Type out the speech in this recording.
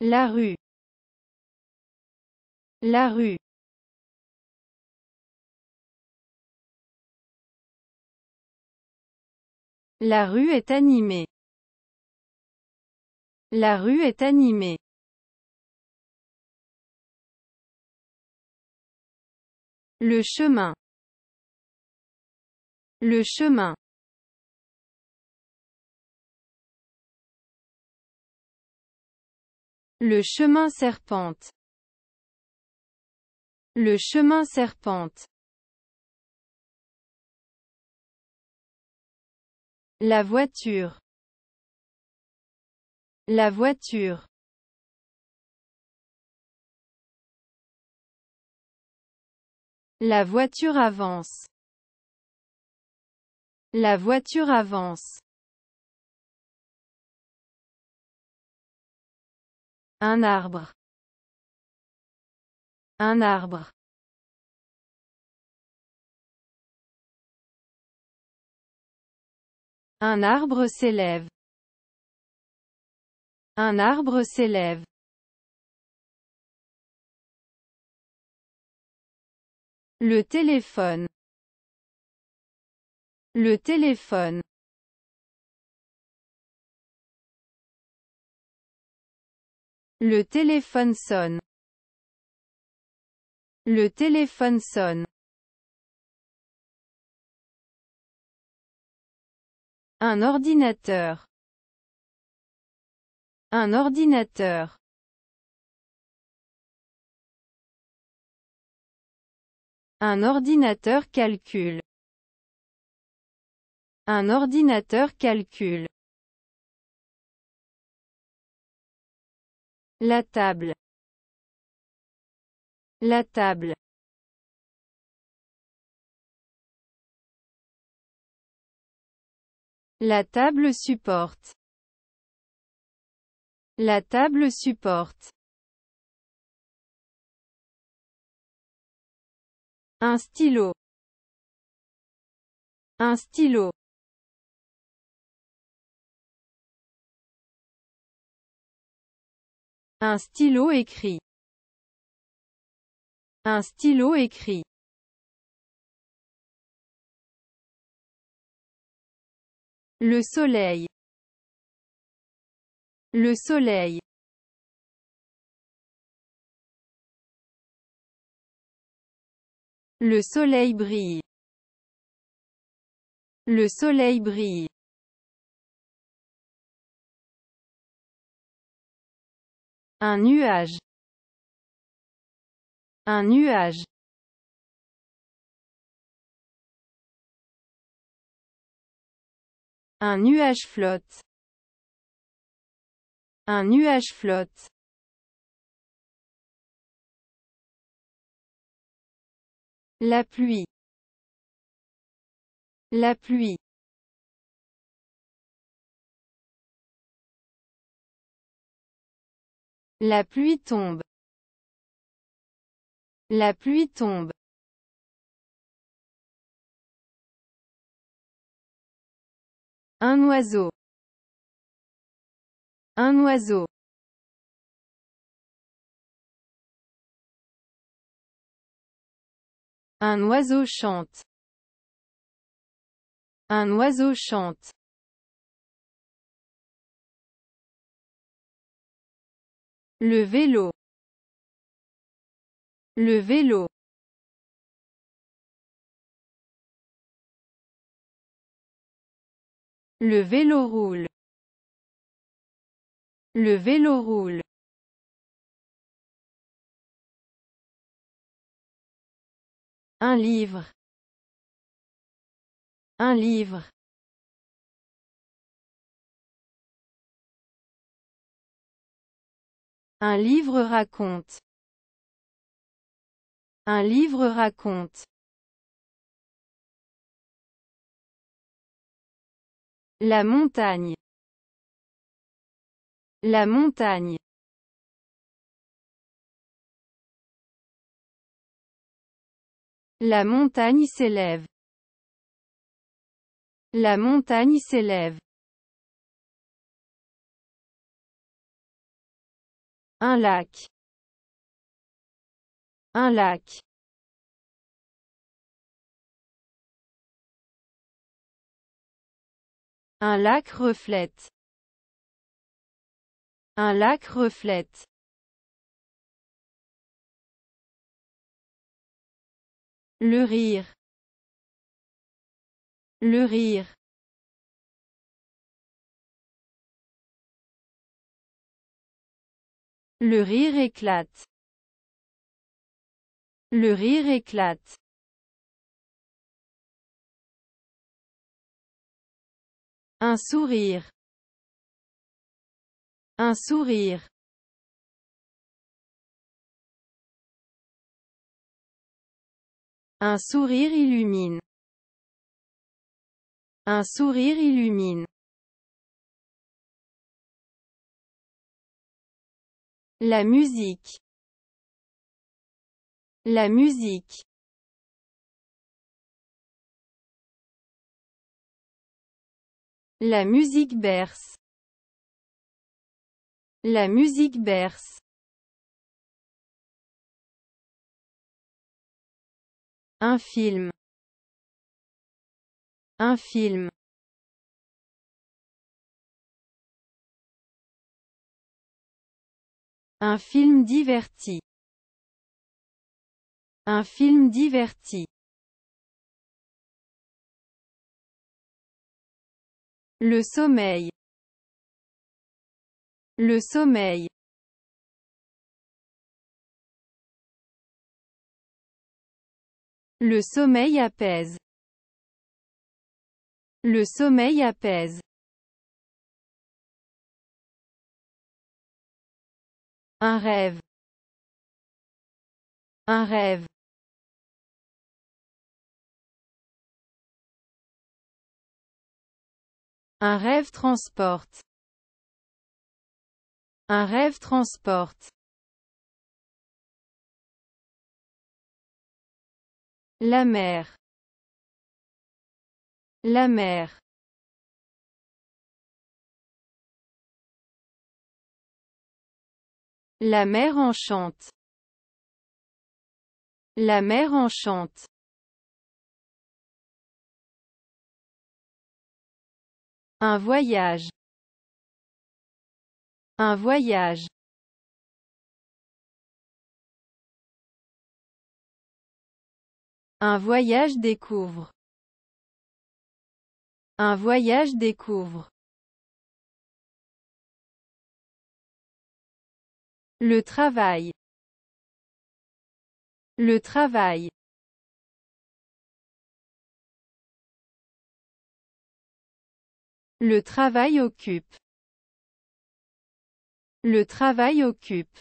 La rue. La rue. La rue est animée. La rue est animée. Le chemin. Le chemin. Le chemin serpente. Le chemin serpente. La voiture. La voiture. La voiture avance. La voiture avance. Un arbre. Un arbre. Un arbre s'élève. Un arbre s'élève. Le téléphone. Le téléphone. Le téléphone sonne. Le téléphone sonne. Un ordinateur. Un ordinateur. Un ordinateur calcule. Un ordinateur calcule. La table. La table. La table supporte. La table supporte. Un stylo. Un stylo. Un stylo écrit. Un stylo écrit. Le soleil. Le soleil. Le soleil brille. Le soleil brille. Un nuage. Un nuage. Un nuage flotte. Un nuage flotte. La pluie. La pluie. La pluie tombe. La pluie tombe. Un oiseau. Un oiseau. Un oiseau chante. Un oiseau chante. Le vélo. Le vélo. Le vélo roule. Le vélo roule. Un livre. Un livre. Un livre raconte. Un livre raconte. La montagne. La montagne. La montagne s'élève. La montagne s'élève. Un lac. Un lac. Un lac reflète. Un lac reflète. Le rire. Le rire. Le rire éclate. Le rire éclate. Un sourire. Un sourire. Un sourire illumine. Un sourire illumine. La musique. La musique. La musique berce. La musique berce. Un film. Un film. Un film diverti. Un film diverti. Le sommeil. Le sommeil. Le sommeil apaise. Le sommeil apaise. Un rêve. Un rêve. Un rêve transporte. Un rêve transporte. La mer. La mer. La mer enchante. La mer enchante. Un voyage. Un voyage. Un voyage découvre. Un voyage découvre. Le travail. Le travail. Le travail occupe. Le travail occupe.